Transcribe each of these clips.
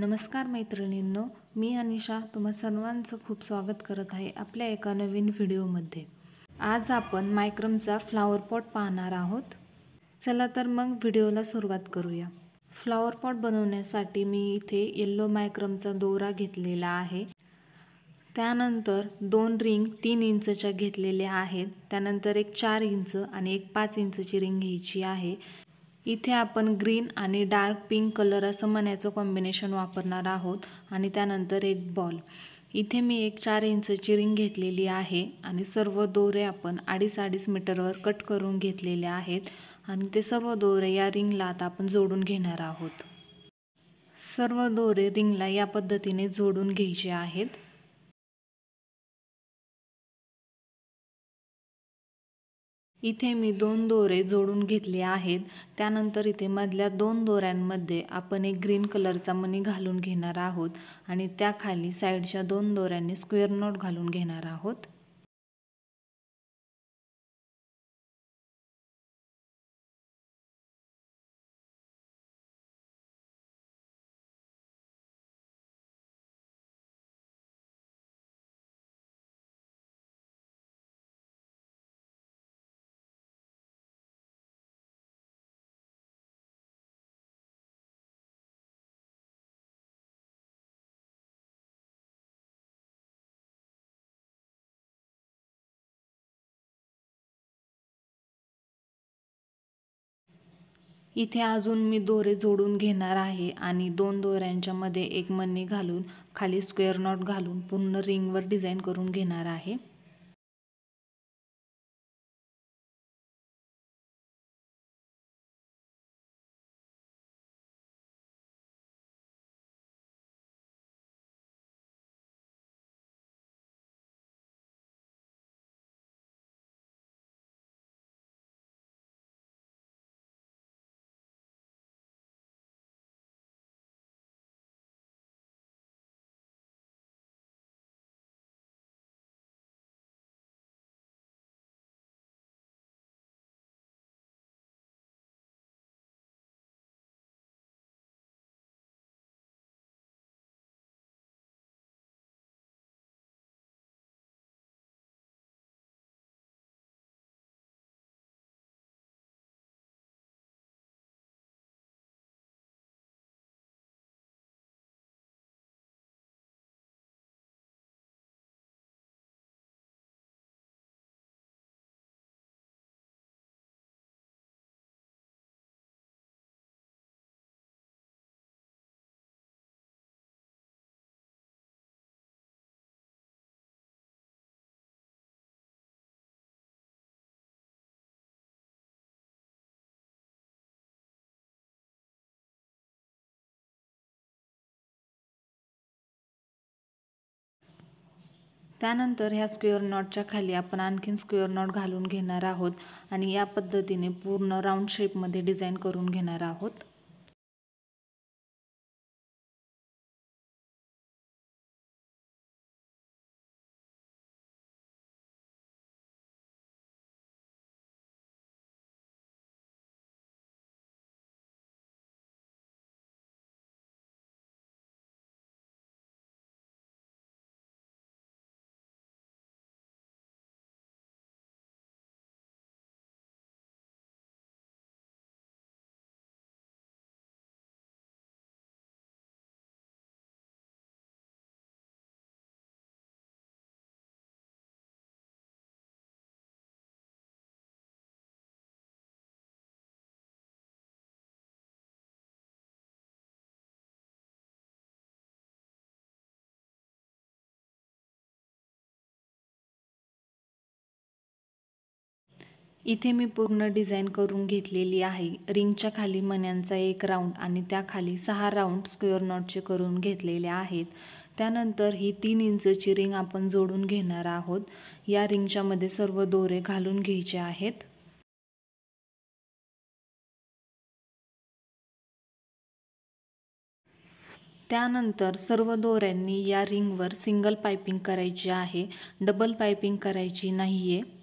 नमस्कार मैत्रिणींनो मी अनिशा तुम्हा सर्वांचं खूप स्वागत करत आहे आपल्या एका नवीन व्हिडिओमध्ये आज आपण मायक्रमचा फ्लावर पॉट पाहणार आहोत चला तर मग व्हिडिओला सुरुवात करूया फ्लावर पॉट बनवण्यासाठी मी इथे येल्लो मायक्रमचा दोरा घेतलेला आहे त्यानंतर दोन रिंग तीन इंचच्या घेतलेल्या आहेत त्यानंतर एक चार इंच आणि एक पाच इंचची रिंग घ्यायची आहे इथे आपण ग्रीन आणि डार्क पिंक कलर असं म्हणायचं कॉम्बिनेशन वापरणार आहोत आणि त्यानंतर एक बॉल इथे मी एक चार इंचची रिंग घेतलेली आहे आणि सर्व दोरे आपण अडीच अडीच मीटरवर कट करून घेतलेले आहेत आणि ते सर्व दोरे या रिंगला आता आपण जोडून घेणार आहोत सर्व दोरे रिंगला या पद्धतीने जोडून घ्यायचे आहेत इथे मी दोन दोरे जोडून घेतले आहेत त्यानंतर इथे मधल्या दोन दोऱ्यांमध्ये आपण एक ग्रीन कलरचा मनी घालून घेणार आहोत आणि त्याखाली साईडच्या दोन दोऱ्यांनी स्क्वेअर नोट घालून घेणार आहोत इथे अजून मी दोरे जोडून घेणार आहे आणि दोन दोऱ्यांच्या मध्ये एक मणी घालून खाली स्क्वेअर नॉट घालून पूर्ण रिंगवर डिझाईन करून घेणार आहे त्यानंतर ह्या स्क्वेअर नॉटच्या खाली आपण आणखीन स्क्वेअर नॉट घालून घेणार आहोत आणि या पद्धतीने पूर्ण राऊंड शेपमध्ये डिझाईन करून घेणार आहोत इथे मी पूर्ण डिझाईन करून घेतलेली आहे रिंगच्या खाली मण्यांचा एक राऊंड आणि त्याखाली सहा राऊंड स्क्वेअर नॉटचे करून घेतलेले आहेत त्यानंतर ही तीन इंचची रिंग आपण जोडून घेणार आहोत या रिंगच्यामध्ये सर्व दोरे घालून घ्यायचे आहेत त्यानंतर सर्व दोऱ्यांनी या रिंगवर सिंगल पायपिंग करायची आहे डबल पायपिंग करायची नाही आहे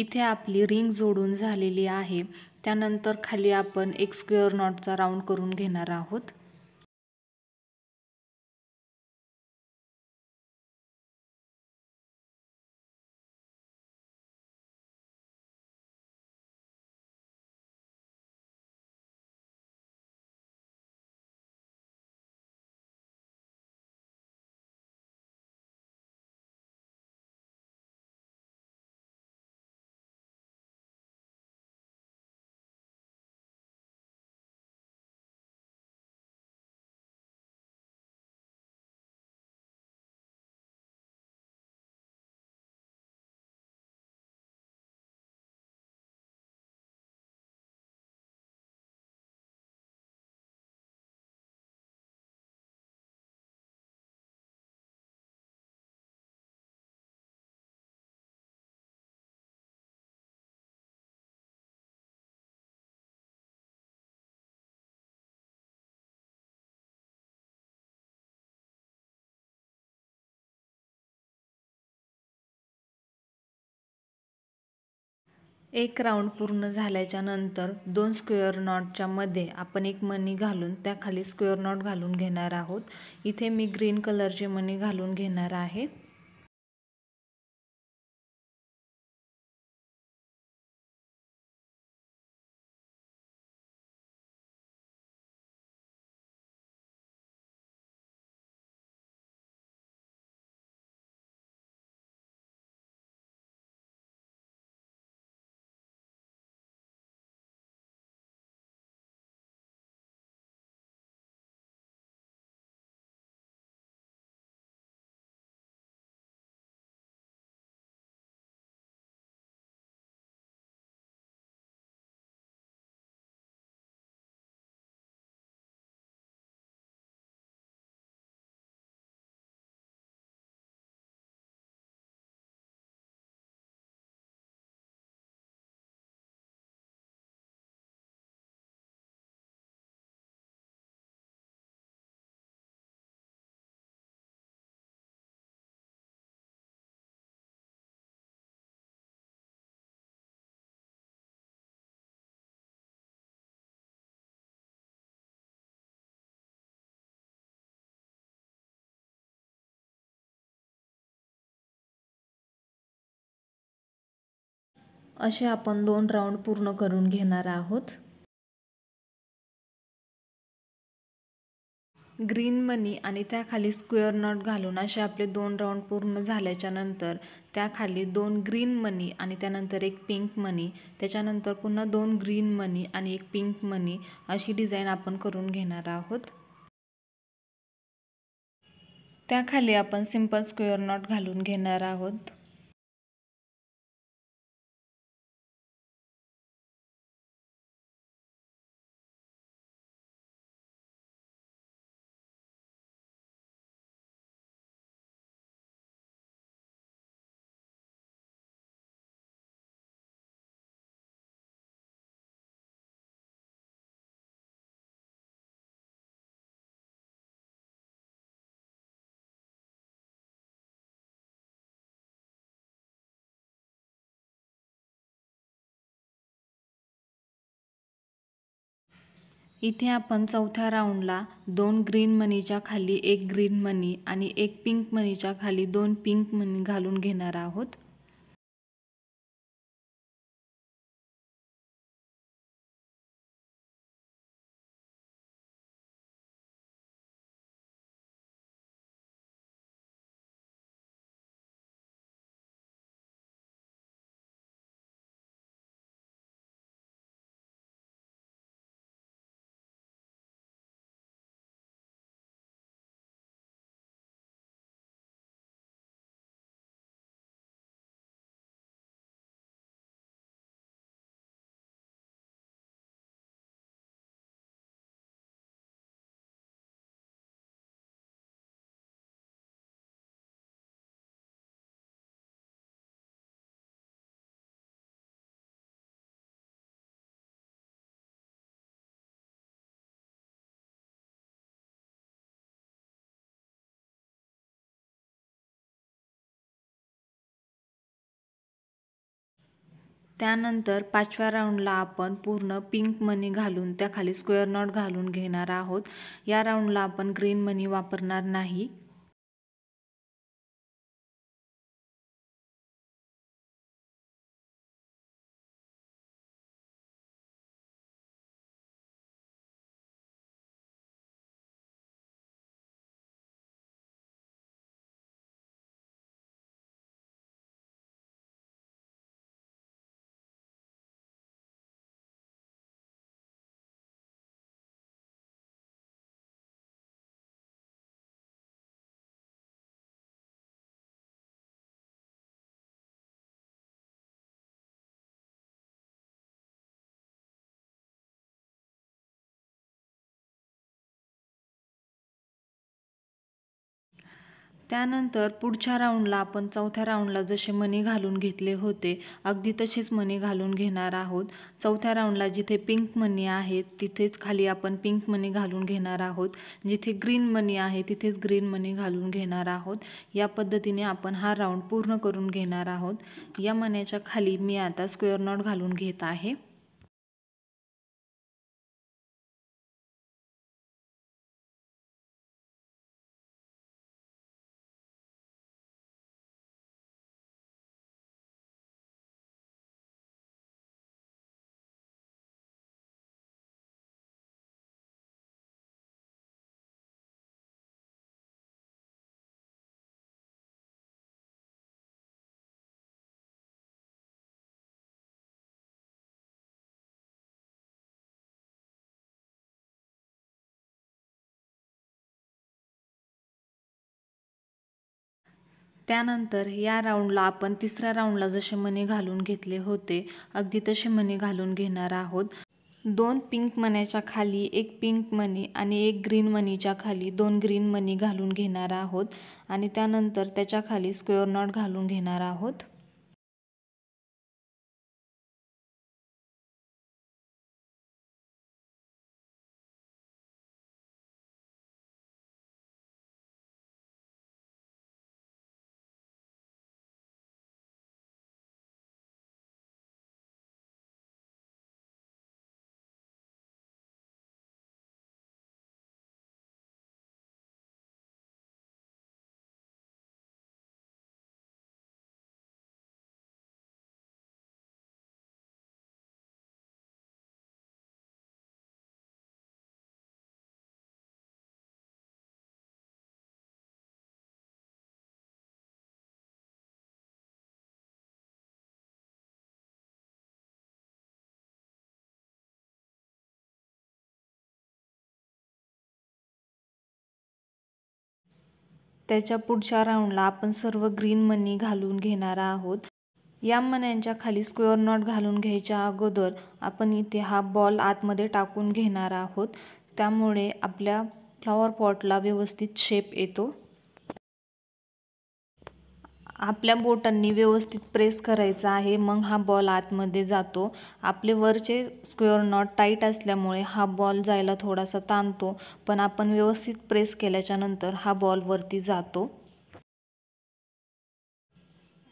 इथे आपली रिंग जोडून झालेली आहे त्यानंतर खाली आपण एक स्क्वेअर नॉटचा राऊंड करून घेणार आहोत एक राऊंड पूर्ण झाल्याच्या नंतर दोन स्क्वेअर नॉटच्या मध्ये आपण एक मणी घालून त्याखाली स्क्वेअर नॉट घालून घेणार आहोत इथे मी ग्रीन कलरची मणी घालून घेणार आहे असे आपण दोन राऊंड पूर्ण करून घेणार आहोत ग्रीन मनी आणि त्याखाली स्क्वेअर नॉट घालून असे आपले दोन राऊंड पूर्ण झाल्याच्या नंतर त्याखाली दोन ग्रीन मनी आणि त्यानंतर एक पिंक मनी त्याच्यानंतर पुन्हा दोन ग्रीन मनी आणि एक पिंक मनी अशी डिझाईन आपण करून घेणार आहोत त्याखाली आपण सिंपल स्क्वेअर नॉट घालून घेणार आहोत इथे आपण चौथ्या राऊंडला दोन ग्रीन मनीच्या खाली एक ग्रीन मनी आणि एक पिंक मनीच्या खाली दोन पिंक मनी घालून घेणार आहोत त्यानंतर पाचव्या राऊंडला आपण पूर्ण पिंक मनी घालून त्याखाली स्क्वेअर नॉट घालून घेणार आहोत या राऊंडला आपण ग्रीन मनी वापरणार नाही त्यानंतर पुढच्या राऊंडला आपण चौथ्या राऊंडला जसे मणी घालून घेतले होते अगदी तशीच मणी घालून घेणार आहोत चौथ्या राऊंडला जिथे पिंक मणी आहे तिथेच खाली आपण पिंक मणी घालून घेणार आहोत जिथे ग्रीन मनी आहे तिथेच ग्रीन मनी घालून घेणार आहोत या पद्धतीने आपण हा राऊंड पूर्ण करून घेणार आहोत या मन्याच्या खाली मी आता स्क्वेअर नॉट घालून घेत आहे त्यानंतर या राऊंडला आपण तिसऱ्या राऊंडला जसे मणी घालून घेतले होते अगदी तसे मणी घालून घेणार आहोत दोन पिंक मण्याच्या खाली एक पिंक मनी आणि एक ग्रीन मनीच्या खाली दोन ग्रीन मनी घालून घेणार आहोत आणि त्यानंतर त्याच्या खाली स्क्वेअर नॉट घालून घेणार आहोत त्याच्या पुढच्या राऊंडला आपण सर्व ग्रीन मनी घालून घेणार आहोत या मण्यांच्या खाली स्क्वेअर नॉट घालून घ्यायच्या अगोदर आपण इथे हा बॉल आतमध्ये टाकून घेणार आहोत त्यामुळे आपल्या फ्लॉवर पॉटला व्यवस्थित शेप येतो आपल्या बोटांनी व्यवस्थित प्रेस करायचा आहे मग हा बॉल आतमध्ये जातो आपले वरचे स्क्वेअर नॉट टाईट असल्यामुळे हा बॉल जायला थोडासा ताणतो पण आपण व्यवस्थित प्रेस केल्याच्यानंतर हा बॉल वरती जातो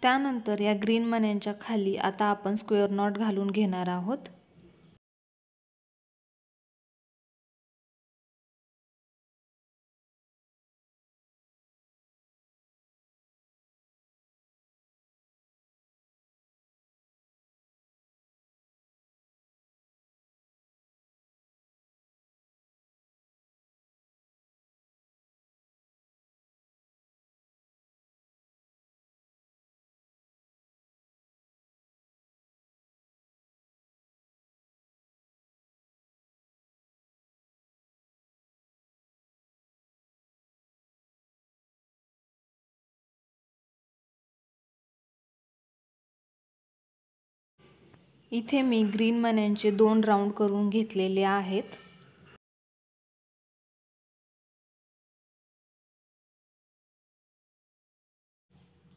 त्यानंतर या ग्रीन मन्यांच्या खाली आता आपण स्क्वेअर नॉट घालून घेणार आहोत इथे मी ग्रीन मन्यांचे दोन राऊंड करून घेतलेले आहेत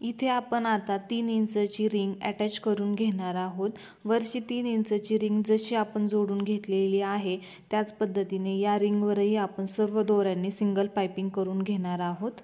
इथे आपण आता तीन इंचची रिंग अटॅच करून घेणार आहोत वरची तीन इंचची रिंग जशी आपण जोडून घेतलेली आहे त्याच पद्धतीने या रिंगवरही आपण सर्व दोऱ्यांनी सिंगल पायपिंग करून घेणार आहोत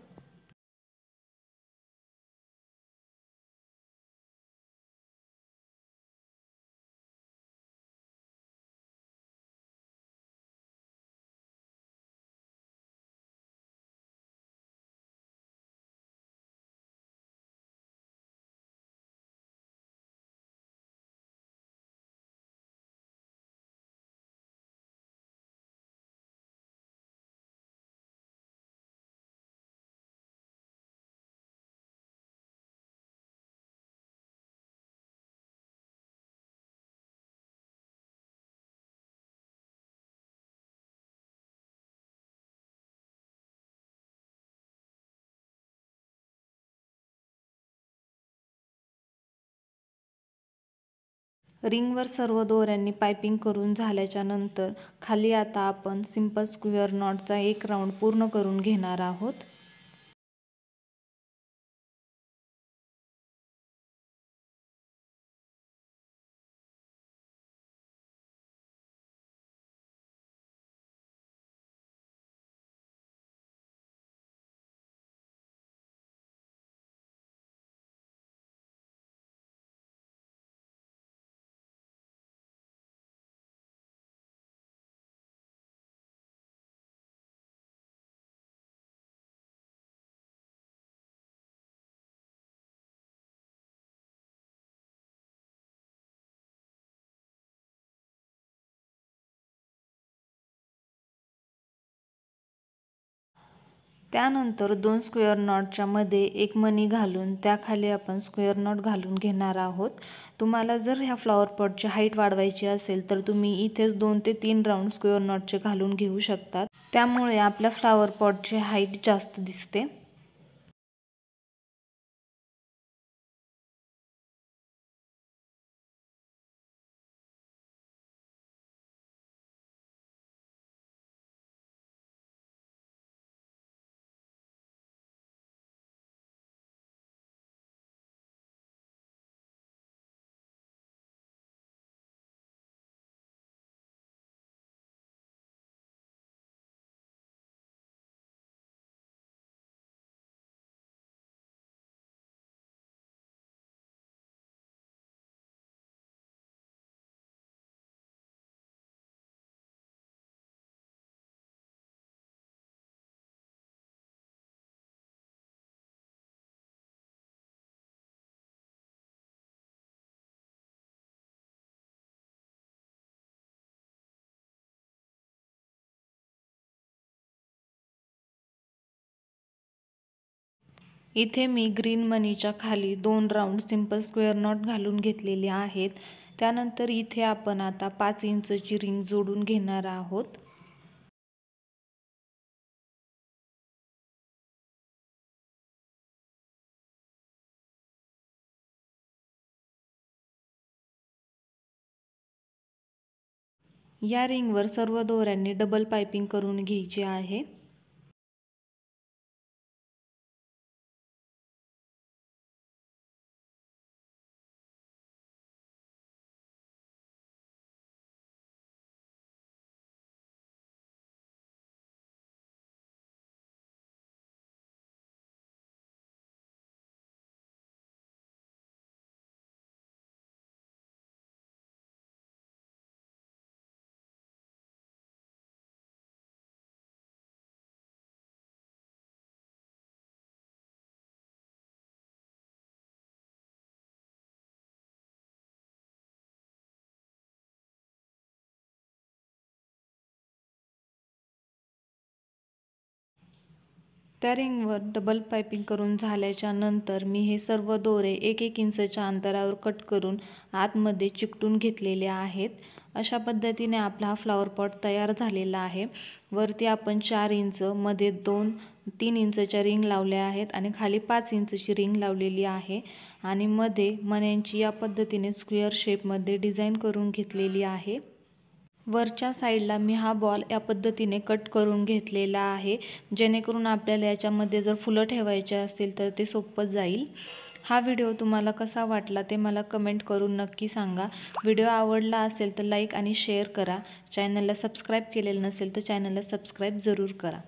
रिंगवर सर्व दोऱ्यांनी पायपिंग करून झाल्याच्या नंतर खाली आता आपण सिंपल स्क्वेअर नॉटचा एक राऊंड पूर्ण करून घेणार आहोत त्यानंतर दोन स्क्वेअर नॉटच्या मध्ये एक मणी घालून त्याखाली आपण स्क्वेअर नॉट घालून घेणार आहोत तुम्हाला जर ह्या फ्लॉवर पॉटची हाईट वाढवायची असेल तर तुम्ही इथेच दोन ते तीन राऊंड स्क्वेअर नॉटचे घालून घेऊ शकतात त्यामुळे आपल्या फ्लॉवर पॉटची हाईट जास्त दिसते इथे मी ग्रीन मनीच्या खाली दोन राऊंड सिंपल स्क्वेअर नॉट घालून घेतलेले आहेत त्यानंतर इथे आपण आता पाच इंचची रिंग जोडून घेणार आहोत या रिंगवर सर्व दोऱ्यांनी डबल पायपिंग करून घ्यायची आहे त्या रिंगवर डबल पायपिंग करून झाल्याच्या नंतर मी हे सर्व दोरे एक एक इंचच्या अंतरावर कट करून आतमध्ये चिकटून घेतलेले आहेत अशा पद्धतीने आपला हा फ्लावर पॉट तयार झालेला आहे वरती आपण चार इंच मध्ये दोन तीन इंचच्या रिंग लावल्या आहेत आणि खाली पाच इंचची रिंग लावलेली आहे आणि मध्ये मण्यांची या पद्धतीने स्क्वेअर शेपमध्ये डिझाईन करून घेतलेली आहे वरच्या साईडला मी हा बॉल या पद्धतीने कट करून घेतलेला आहे जेणेकरून आपल्याला याच्यामध्ये जर फुलं ठेवायचे असतील तर ते सोपं जाईल हा व्हिडिओ तुम्हाला कसा वाटला ते मला कमेंट करून नक्की सांगा व्हिडिओ आवडला असेल तर लाईक आणि शेअर करा चॅनलला सबस्क्राईब केलेलं नसेल तर चॅनलला सबस्क्राईब जरूर करा